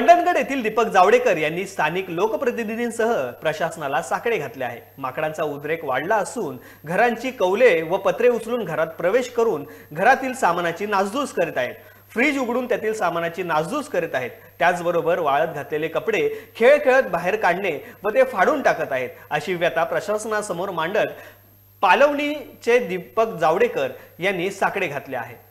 मंडणगड येथील दीपक जावडेकर यांनी स्थानिक लोकप्रतिनिधींसह प्रशासनाला साकडे घातले आहे माकडांचा उद्रेक वाढला असून घरांची कौले व पत्रे उचलून घरात प्रवेश करून घरातील सामानाची नासधूस करीत आहेत फ्रीज उघडून त्यातील सामानाची नासधूस करीत आहेत त्याचबरोबर वाळत घातलेले कपडे खेळ खेळत बाहेर काढणे व ते फाडून टाकत आहेत अशी व्यथा प्रशासनासमोर मांडत पालवणीचे दीपक जावडेकर यांनी साकडे घातले आहेत